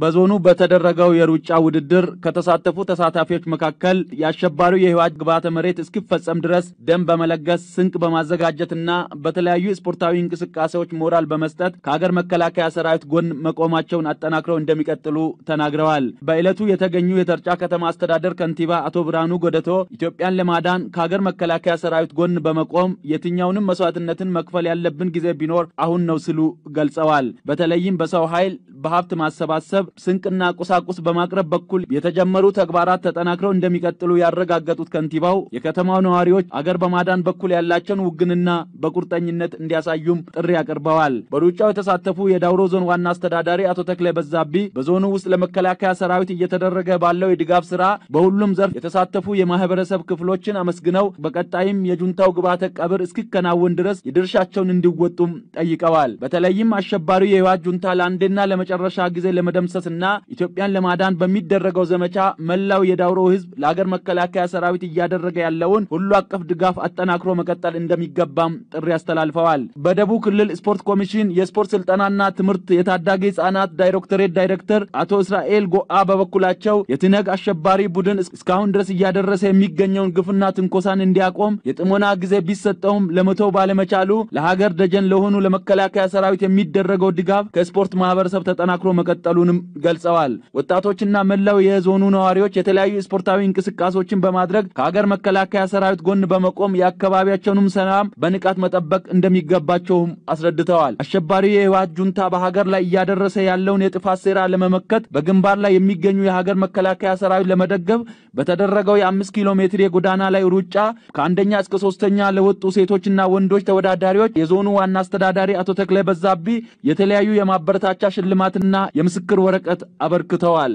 በዞኑ በተደረገው የሩጫ ውድድር ከተሳተፉ ተሳታፊዎች መካከል የአሸባሪው የህወሓት ግብዓተ መሬት እስኪፈጸም ድረስ ደም በመለገስ ስንቅ በማዘጋጀትና በተለያዩ ስፖርታዊ እንቅስቃሴዎች ሞራል በመስጠት ከሀገር መከላከያ ሰራዊት ጎን መቆማቸውን አጠናክረው እንደሚቀጥሉ ተናግረዋል። በዕለቱ የተገኙ የተርጫ ከተማ አስተዳደር ከንቲባ አቶ ብርሃኑ ጎደቶ ኢትዮጵያን ለማዳን ከሀገር መከላከያ ሰራዊት ጎን በመቆም የትኛውንም መስዋዕትነትን መክፈል ያለብን ጊዜ ቢኖር አሁን ነው ሲሉ ገልጸዋል። በተለይም በሰው ኃይል፣ በሀብት ማሰባሰብ ለህብረተሰብ ስንቅና ቁሳቁስ በማቅረብ በኩል የተጀመሩ ተግባራት ተጠናክረው እንደሚቀጥሉ ያረጋገጡት ከንቲባው የከተማው ነዋሪዎች አገር በማዳን በኩል ያላቸውን ውግንና በቁርጠኝነት እንዲያሳዩም ጥሪ አቅርበዋል። በሩጫው የተሳተፉ የዳውሮ ዞን ዋና አስተዳዳሪ አቶ ተክለ በዛቢ በዞኑ ውስጥ ለመከላከያ ሰራዊት እየተደረገ ባለው የድጋፍ ስራ በሁሉም ዘርፍ የተሳተፉ የማህበረሰብ ክፍሎችን አመስግነው በቀጣይም የጁንታው ግብዓተ ቀብር እስኪከናወን ድረስ የድርሻቸውን እንዲወጡም ጠይቀዋል። በተለይም አሸባሪው የህወሓት ጁንታ ለአንዴና ለመጨረሻ ጊዜ ለመደምሰ ለመደምሰስና ኢትዮጵያን ለማዳን በሚደረገው ዘመቻ መላው የዳውሮ ህዝብ ለሀገር መከላከያ ሰራዊት እያደረገ ያለውን ሁሉ አቀፍ ድጋፍ አጠናክሮ መቀጠል እንደሚገባም ጥሪ አስተላልፈዋል። በደቡብ ክልል ስፖርት ኮሚሽን የስፖርት ስልጠናና ትምህርት የታዳጊ ህጻናት ዳይሬክቶሬት ዳይሬክተር አቶ እስራኤል ጎአ በበኩላቸው የትነግ አሸባሪ ቡድን እስካሁን ድረስ እያደረሰ የሚገኘውን ግፍና ትንኮሳን እንዲያቆም የጥሞና ጊዜ ቢሰጠውም ለመተው ባለመቻሉ ለሀገር ደጀን ለሆኑ ለመከላከያ ሰራዊት የሚደረገው ድጋፍ ከስፖርት ማህበረሰብ ተጠናክሮ መቀጠሉንም ገልጸዋል። ወጣቶችና መላው የዞኑ ነዋሪዎች የተለያዩ ስፖርታዊ እንቅስቃሴዎችን በማድረግ ከሀገር መከላከያ ሰራዊት ጎን በመቆም የአካባቢያቸውንም ሰላም በንቃት መጠበቅ እንደሚገባቸውም አስረድተዋል። አሸባሪው የህወሓት ጁንታ በሀገር ላይ እያደረሰ ያለውን የጥፋት ሴራ ለመመከት በግንባር ላይ የሚገኙ የሀገር መከላከያ ሰራዊት ለመደገፍ በተደረገው የአምስት ኪሎ ሜትር የጎዳና ላይ ሩጫ ከአንደኛ እስከ ሶስተኛ ለወጡ ሴቶችና ወንዶች ተወዳዳሪዎች የዞኑ ዋና አስተዳዳሪ አቶ ተክለ በዛቢ የተለያዩ የማበረታቻ ሽልማትና የምስክር የምስክር ወረቀት አበርክተዋል